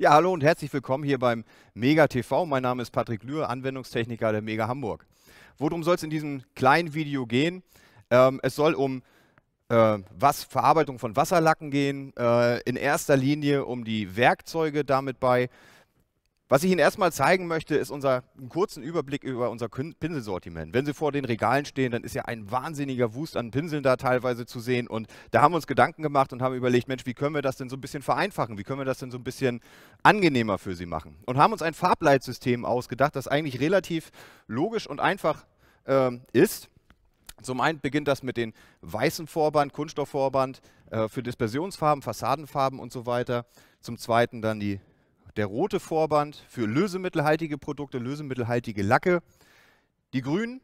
Ja, hallo und herzlich willkommen hier beim Mega TV. Mein Name ist Patrick Lühr, Anwendungstechniker der Mega Hamburg. Worum soll es in diesem kleinen Video gehen? Ähm, es soll um äh, was, Verarbeitung von Wasserlacken gehen, äh, in erster Linie um die Werkzeuge damit bei, was ich Ihnen erstmal zeigen möchte, ist unser, einen kurzen Überblick über unser Pinselsortiment. Wenn Sie vor den Regalen stehen, dann ist ja ein wahnsinniger Wust an Pinseln da teilweise zu sehen. Und da haben wir uns Gedanken gemacht und haben überlegt, Mensch, wie können wir das denn so ein bisschen vereinfachen? Wie können wir das denn so ein bisschen angenehmer für Sie machen? Und haben uns ein Farbleitsystem ausgedacht, das eigentlich relativ logisch und einfach ähm, ist. Zum einen beginnt das mit dem weißen Vorband, Kunststoffvorband äh, für Dispersionsfarben, Fassadenfarben und so weiter. Zum zweiten dann die der rote Vorband für lösemittelhaltige Produkte, lösemittelhaltige Lacke. Die grünen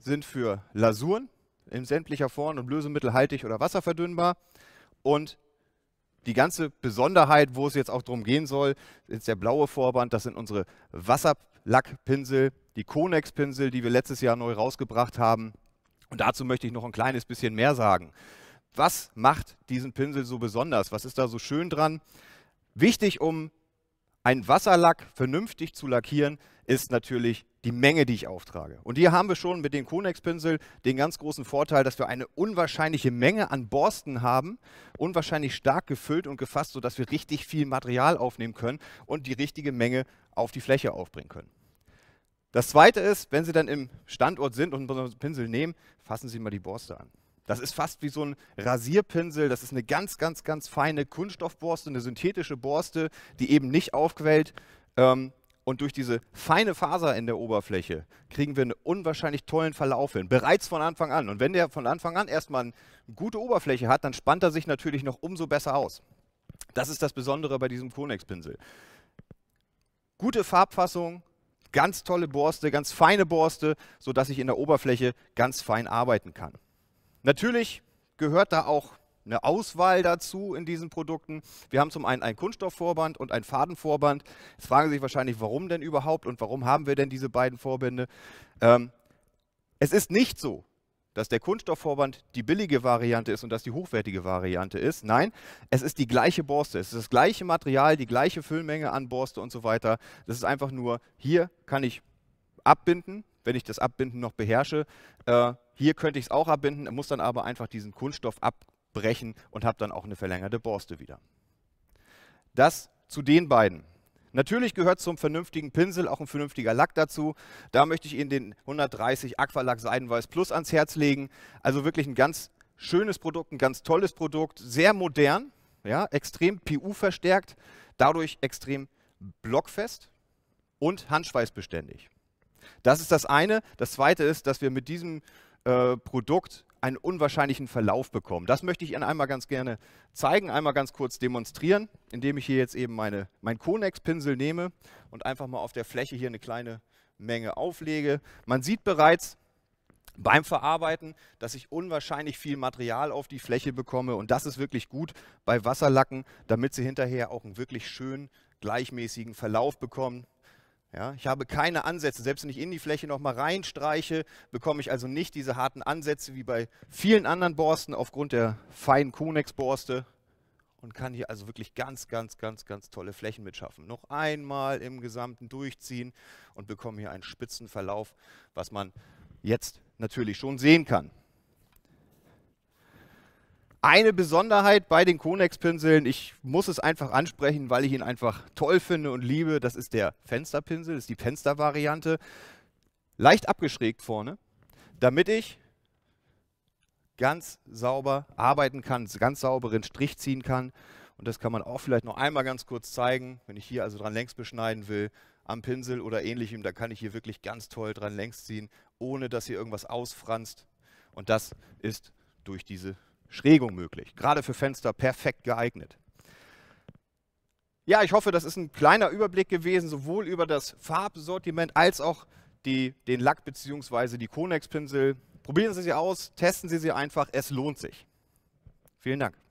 sind für Lasuren in sämtlicher Form und lösemittelhaltig oder wasserverdünnbar. Und die ganze Besonderheit, wo es jetzt auch darum gehen soll, ist der blaue Vorband. Das sind unsere Wasserlackpinsel, die Konex-Pinsel, die wir letztes Jahr neu rausgebracht haben. Und dazu möchte ich noch ein kleines bisschen mehr sagen. Was macht diesen Pinsel so besonders? Was ist da so schön dran? Wichtig, um ein Wasserlack vernünftig zu lackieren, ist natürlich die Menge, die ich auftrage. Und hier haben wir schon mit dem Konex-Pinsel den ganz großen Vorteil, dass wir eine unwahrscheinliche Menge an Borsten haben, unwahrscheinlich stark gefüllt und gefasst, sodass wir richtig viel Material aufnehmen können und die richtige Menge auf die Fläche aufbringen können. Das Zweite ist, wenn Sie dann im Standort sind und unseren Pinsel nehmen, fassen Sie mal die Borste an. Das ist fast wie so ein Rasierpinsel. Das ist eine ganz, ganz, ganz feine Kunststoffborste, eine synthetische Borste, die eben nicht aufquellt. Ähm, und durch diese feine Faser in der Oberfläche kriegen wir einen unwahrscheinlich tollen Verlauf hin, bereits von Anfang an. Und wenn der von Anfang an erstmal eine gute Oberfläche hat, dann spannt er sich natürlich noch umso besser aus. Das ist das Besondere bei diesem Konex-Pinsel. Gute Farbfassung, ganz tolle Borste, ganz feine Borste, sodass ich in der Oberfläche ganz fein arbeiten kann. Natürlich gehört da auch eine Auswahl dazu in diesen Produkten. Wir haben zum einen einen Kunststoffvorband und einen Fadenvorband. Jetzt fragen Sie sich wahrscheinlich, warum denn überhaupt und warum haben wir denn diese beiden Vorbände? Ähm, es ist nicht so, dass der Kunststoffvorband die billige Variante ist und dass die hochwertige Variante ist. Nein, es ist die gleiche Borste. Es ist das gleiche Material, die gleiche Füllmenge an Borste und so weiter. Das ist einfach nur, hier kann ich abbinden, wenn ich das Abbinden noch beherrsche. Äh, hier könnte ich es auch abbinden, muss dann aber einfach diesen Kunststoff abbrechen und habe dann auch eine verlängerte Borste wieder. Das zu den beiden. Natürlich gehört zum vernünftigen Pinsel auch ein vernünftiger Lack dazu. Da möchte ich Ihnen den 130 Aqualack Seidenweiß Plus ans Herz legen. Also wirklich ein ganz schönes Produkt, ein ganz tolles Produkt, sehr modern, ja, extrem PU verstärkt, dadurch extrem blockfest und handschweißbeständig. Das ist das eine. Das zweite ist, dass wir mit diesem äh, Produkt einen unwahrscheinlichen Verlauf bekommen. Das möchte ich Ihnen einmal ganz gerne zeigen, einmal ganz kurz demonstrieren, indem ich hier jetzt eben meine, meinen Konex-Pinsel nehme und einfach mal auf der Fläche hier eine kleine Menge auflege. Man sieht bereits beim Verarbeiten, dass ich unwahrscheinlich viel Material auf die Fläche bekomme und das ist wirklich gut bei Wasserlacken, damit Sie hinterher auch einen wirklich schönen, gleichmäßigen Verlauf bekommen. Ja, ich habe keine Ansätze. Selbst wenn ich in die Fläche nochmal reinstreiche, bekomme ich also nicht diese harten Ansätze wie bei vielen anderen Borsten aufgrund der feinen Konex-Borste und kann hier also wirklich ganz, ganz, ganz, ganz tolle Flächen mitschaffen. Noch einmal im Gesamten durchziehen und bekomme hier einen spitzen Verlauf, was man jetzt natürlich schon sehen kann. Eine Besonderheit bei den Konex-Pinseln, ich muss es einfach ansprechen, weil ich ihn einfach toll finde und liebe, das ist der Fensterpinsel, das ist die Fenstervariante. Leicht abgeschrägt vorne, damit ich ganz sauber arbeiten kann, ganz sauberen Strich ziehen kann. Und das kann man auch vielleicht noch einmal ganz kurz zeigen, wenn ich hier also dran längs beschneiden will, am Pinsel oder ähnlichem, da kann ich hier wirklich ganz toll dran längs ziehen, ohne dass hier irgendwas ausfranst. Und das ist durch diese Schrägung möglich. Gerade für Fenster perfekt geeignet. Ja, ich hoffe, das ist ein kleiner Überblick gewesen, sowohl über das Farbsortiment als auch die, den Lack bzw. die Konex-Pinsel. Probieren Sie sie aus, testen Sie sie einfach, es lohnt sich. Vielen Dank.